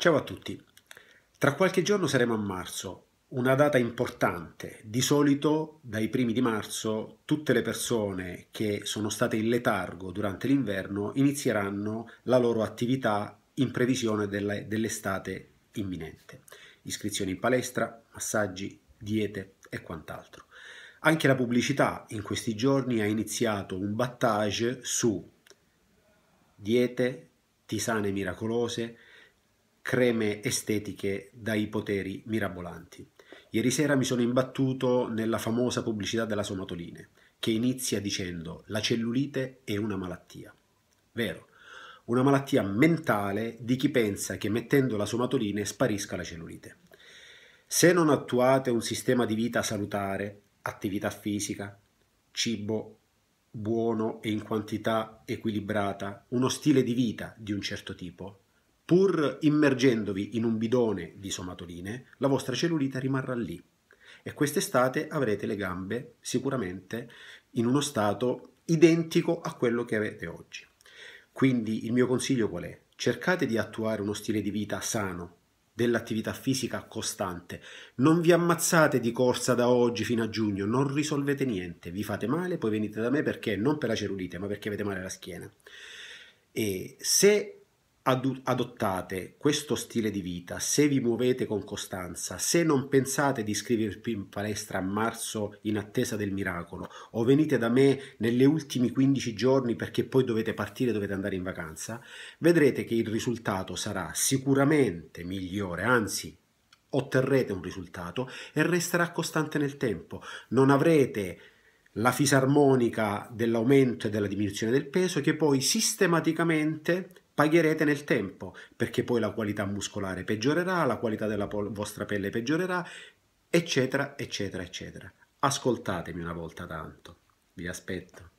Ciao a tutti. Tra qualche giorno saremo a marzo, una data importante. Di solito dai primi di marzo tutte le persone che sono state in letargo durante l'inverno inizieranno la loro attività in previsione dell'estate imminente. Iscrizioni in palestra, massaggi, diete e quant'altro. Anche la pubblicità in questi giorni ha iniziato un battage su diete, tisane miracolose, creme estetiche dai poteri mirabolanti. Ieri sera mi sono imbattuto nella famosa pubblicità della Somatoline, che inizia dicendo la cellulite è una malattia. Vero, una malattia mentale di chi pensa che mettendo la Somatoline sparisca la cellulite. Se non attuate un sistema di vita salutare, attività fisica, cibo buono e in quantità equilibrata, uno stile di vita di un certo tipo, Pur immergendovi in un bidone di somatoline, la vostra cellulita rimarrà lì e quest'estate avrete le gambe sicuramente in uno stato identico a quello che avete oggi. Quindi il mio consiglio qual è? Cercate di attuare uno stile di vita sano, dell'attività fisica costante. Non vi ammazzate di corsa da oggi fino a giugno, non risolvete niente, vi fate male, poi venite da me perché non per la cellulite, ma perché avete male alla schiena. E se adottate questo stile di vita, se vi muovete con costanza, se non pensate di iscrivervi in palestra a marzo in attesa del miracolo o venite da me nelle ultime 15 giorni perché poi dovete partire, dovete andare in vacanza, vedrete che il risultato sarà sicuramente migliore, anzi otterrete un risultato e resterà costante nel tempo. Non avrete la fisarmonica dell'aumento e della diminuzione del peso che poi sistematicamente pagherete nel tempo, perché poi la qualità muscolare peggiorerà, la qualità della vostra pelle peggiorerà, eccetera, eccetera, eccetera. Ascoltatemi una volta tanto, vi aspetto.